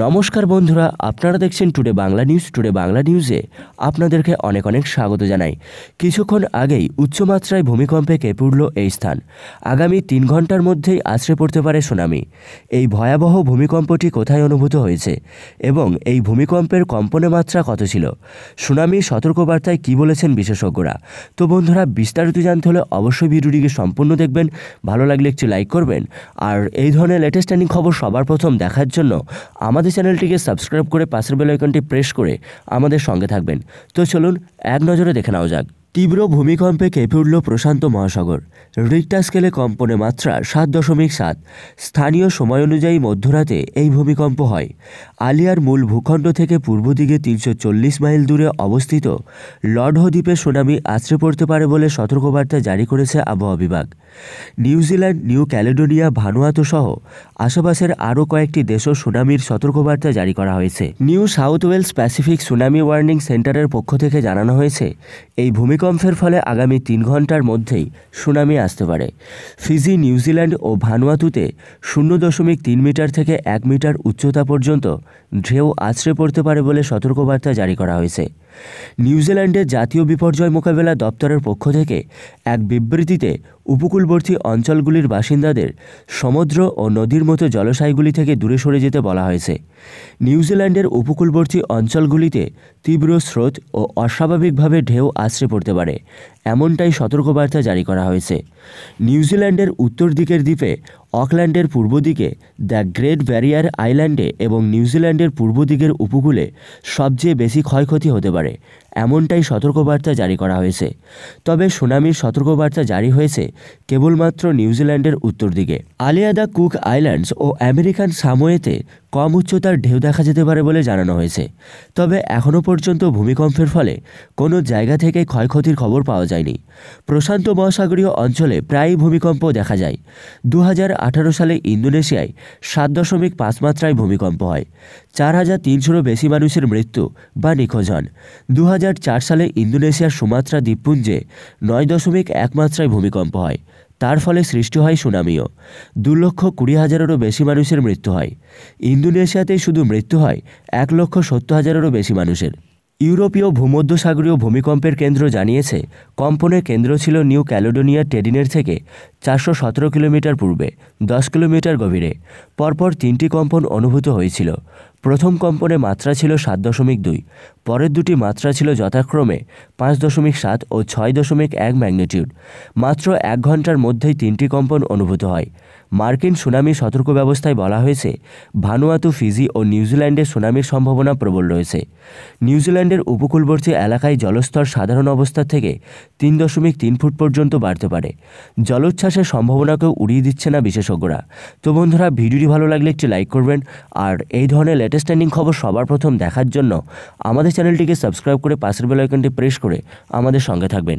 নমস্কার বন্ধুরা আপনারা দেখছেন today Bangla news today Bangla নিউজে আপনাদেরকে অনেক অনেক স্বাগত জানাই কিছুক্ষণ আগেই উচ্চমাত্রায় ভূমিকম্পে কেঁপে উঠল এই স্থান আগামী তিন ঘন্টার মধ্যেই আশ্রে পড়তে পারে সুনামি এই ভয়াবহ ভূমিকম্পটি কোথায় অনুভূত হয়েছে এবং এই ভূমিকম্পের কম্পনের মাত্রা কত ছিল সুনামি সতর্কবার্তায় কি বলেছেন বিশেষজ্ঞরা তো বন্ধুরা বিস্তারিত জানতে হলে অবশ্যই ভিডিওটিকে সম্পূর্ণ দেখবেন ভালো লাগলে একটু লাইক করবেন আর এই ধরনের লেটেস্ট ট্রেনিং খবর সবার প্রথম দেখার জন্য আমার আমাদের চ্যানেলটিকে সাবস্ক্রাইব করে পাশের বেল আইকনটি প্রেস করে আমাদের সঙ্গে থাকবেন তো চলুন এক নজরে দেখে নেওয়া যাক তীব্র ভূমিকম্পে কেঁপে উঠল প্রশান্ত মহাসাগর রিক্টা স্কেলে কম্পনে মাত্রা সাত দশমিক সাত স্থানীয় সময় অনুযায়ী মধ্যরাতে এই ভূমিকম্প হয় আলিয়ার মূল ভূখণ্ড থেকে পূর্ব দিকে তিনশো চল্লিশ মাইল দূরে অবস্থিত লডহ দ্বীপে সুনামি আছড়ে পড়তে পারে বলে সতর্কবার্তা জারি করেছে আবহাওয়া বিভাগ নিউজিল্যান্ড নিউ ক্যালেডোনিয়া ভানুয়াতো সহ আশেপাশের আরও কয়েকটি দেশও সুনামির সতর্কবার্তা জারি করা হয়েছে New South Wales Pacific tsunami warning সেন্টারের পক্ষ থেকে জানানো হয়েছে এই ভূমিকম্প ভূমিকম্পের ফলে আগামী তিন ঘন্টার মধ্যেই সুনামি আসতে পারে ফিজি নিউজিল্যান্ড ও ভানুয়াতুতে শূন্য দশমিক তিন মিটার থেকে এক মিটার উচ্চতা পর্যন্ত ঢেউ আছড়ে পড়তে পারে বলে সতর্কবার্তা জারি করা হয়েছে নিউজিল্যান্ডের জাতীয় বিপর্যয় মোকাবেলা দপ্তরের পক্ষ থেকে এক বিবৃতিতে উপকূলবর্তী অঞ্চলগুলির বাসিন্দাদের সমুদ্র ও নদীর মতো জলাশয়গুলি থেকে দূরে সরে যেতে বলা হয়েছে নিউজিল্যান্ডের উপকূলবর্তী অঞ্চলগুলিতে তীব্র স্রোত ও অস্বাভাবিকভাবে ঢেউ আশ্রে পড়তে পারে এমনটাই সতর্কবার্তা জারি করা হয়েছে নিউজিল্যান্ডের উত্তর দিকের দ্বীপে অকল্যান্ডের পূর্ব দিকে দ্য গ্রেট ব্যারিয়ার আইল্যান্ডে এবং নিউজিল্যান্ডের পূর্ব দিকের উপকূলে সবচেয়ে বেশি ক্ষয়ক্ষতি হতে পারে এমনটাই সতর্কবার্তা জারি করা হয়েছে তবে সুনামির সতর্কবার্তা জারি হয়েছে কেবলমাত্র নিউজিল্যান্ডের উত্তর দিকে আলিয়াদা কুক আইল্যান্ডস ও আমেরিকান সামোয়েতে কম উচ্চতার ঢেউ দেখা যেতে পারে বলে জানানো হয়েছে তবে এখনও পর্যন্ত ভূমিকম্পের ফলে কোনো জায়গা থেকে ক্ষয়ক্ষতির খবর পাওয়া যায়নি প্রশান্ত মহাসাগরীয় অঞ্চলে প্রায়ই ভূমিকম্প দেখা যায় দু সালে ইন্দোনেশিয়ায় সাত দশমিক পাঁচ মাত্রায় ভূমিকম্প হয় চার হাজার তিনশোরও বেশি মানুষের মৃত্যু বা নিখোঁজ হন দু হাজার সালে ইন্দোনেশিয়ার সুমাত্রা দ্বীপপুঞ্জে নয় দশমিক একমাত্রায় ভূমিকম্প হয় তার ফলে সৃষ্টি হয় সুনামিও দু লক্ষ কুড়ি হাজারেরও বেশি মানুষের মৃত্যু হয় ইন্দোনেশিয়াতেই শুধু মৃত্যু হয় এক লক্ষ সত্তর হাজারেরও বেশি মানুষের ইউরোপীয় ভূমধ্যসাগরীয় ভূমিকম্পের কেন্দ্র জানিয়েছে কম্পনের কেন্দ্র ছিল নিউ ক্যালোডোনিয়া টেডিনের থেকে চারশো সতেরো কিলোমিটার পূর্বে দশ কিলোমিটার গভীরে পরপর তিনটি কম্পন অনুভূত হয়েছিল প্রথম কম্পনে মাত্রা ছিল সাত দশমিক দুই পরের দুটি মাত্রা ছিল যথাক্রমে পাঁচ দশমিক সাত ও ছয় দশমিক এক ম্যাগনিটিউড মাত্র এক ঘন্টার মধ্যেই তিনটি কম্পন অনুভূত হয় মার্কিন সুনামি সতর্ক ব্যবস্থায় বলা হয়েছে ভানুয়াতু ফিজি ও নিউজিল্যান্ডে সুনামির সম্ভাবনা প্রবল রয়েছে নিউজিল্যান্ডের উপকূলবর্তী এলাকায় জলস্তর সাধারণ অবস্থা থেকে তিন দশমিক তিন ফুট পর্যন্ত বাড়তে পারে জলোচ্ছ্বাসের সম্ভাবনাকেও উড়িয়ে দিচ্ছে না বিশেষজ্ঞরা তো বন্ধুরা ভিডিওটি ভালো লাগলে একটি লাইক করবেন আর এই ধরনের লেটেস্ট ট্রেন্ডিং খবর সবার প্রথম দেখার জন্য আমাদের চ্যানেলটিকে সাবস্ক্রাইব করে পাশের বেল আইকনটি প্রেস করে আমাদের সঙ্গে থাকবেন